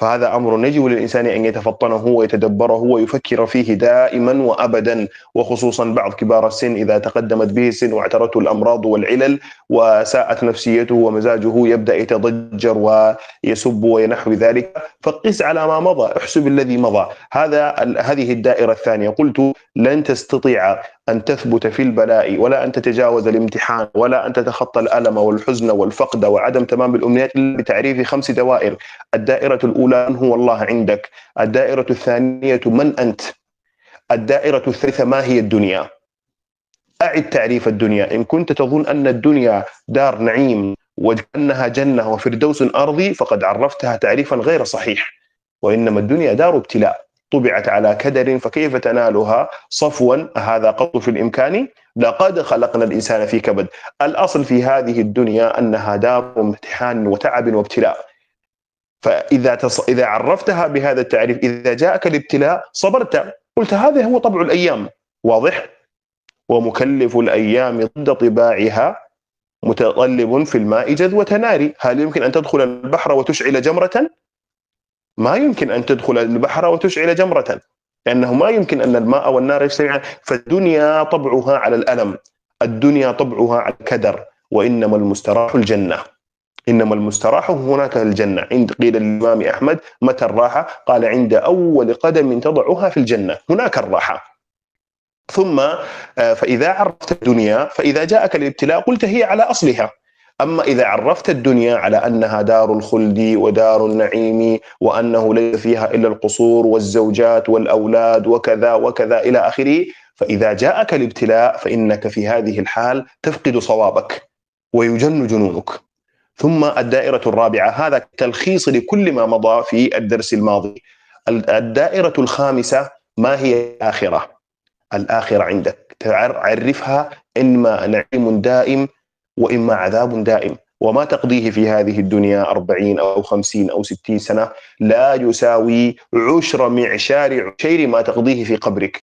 فهذا أمر يجب للإنسان أن يتفطنه ويتدبره ويفكر فيه دائما وأبدا وخصوصا بعض كبار السن إذا تقدمت به السن واعترته الأمراض والعلل وساءت نفسيته ومزاجه يبدأ يتضجر ويسب ونحو ذلك فقس على ما مضى احسب الذي مضى هذا هذه الدائرة الثانية قلت لن تستطيع أن تثبت في البلاء ولا أن تتجاوز الامتحان ولا أن تتخطى الألم والحزن والفقد وعدم تمام الأمنيات إلا بتعريف خمس دوائر الدائرة الأولى من هو الله عندك الدائرة الثانية من أنت الدائرة الثالثة ما هي الدنيا أعد تعريف الدنيا إن كنت تظن أن الدنيا دار نعيم وأنها جنة وفردوس أرضي فقد عرفتها تعريفا غير صحيح وإنما الدنيا دار ابتلاء طبعت على كدر فكيف تنالها صفوا هذا قط في الإمكان لقد خلقنا الإنسان في كبد الأصل في هذه الدنيا أنها دار امتحان وتعب وابتلاء فإذا تص... إذا عرفتها بهذا التعريف إذا جاءك الابتلاء صبرت قلت هذا هو طبع الأيام واضح ومكلف الأيام ضد طباعها متطلب في الماء جذوة نار هل يمكن أن تدخل البحر وتشعل جمرة ما يمكن أن تدخل البحر وتشعل جمرة لأنه ما يمكن أن الماء والنار يجتمعان فالدنيا طبعها على الألم الدنيا طبعها على الكدر وإنما المستراح الجنة إنما المستراح هناك الجنة عند قيل للإمام أحمد متى الراحة قال عند أول قدم تضعها في الجنة هناك الراحة ثم آه، فإذا عرفت الدنيا فإذا جاءك الابتلاء قلت هي على أصلها أما إذا عرفت الدنيا على أنها دار الخلد ودار النعيم وأنه ليس فيها إلا القصور والزوجات والأولاد وكذا وكذا إلى آخره فإذا جاءك الابتلاء فإنك في هذه الحال تفقد صوابك ويجن جنونك ثم الدائرة الرابعة هذا تلخيص لكل ما مضى في الدرس الماضي الدائرة الخامسة ما هي الآخرة؟ الآخرة عندك عرفها انما نعيم دائم وإما عذاب دائم وما تقضيه في هذه الدنيا أربعين أو خمسين أو ستين سنة لا يساوي عشر معشار عشير ما تقضيه في قبرك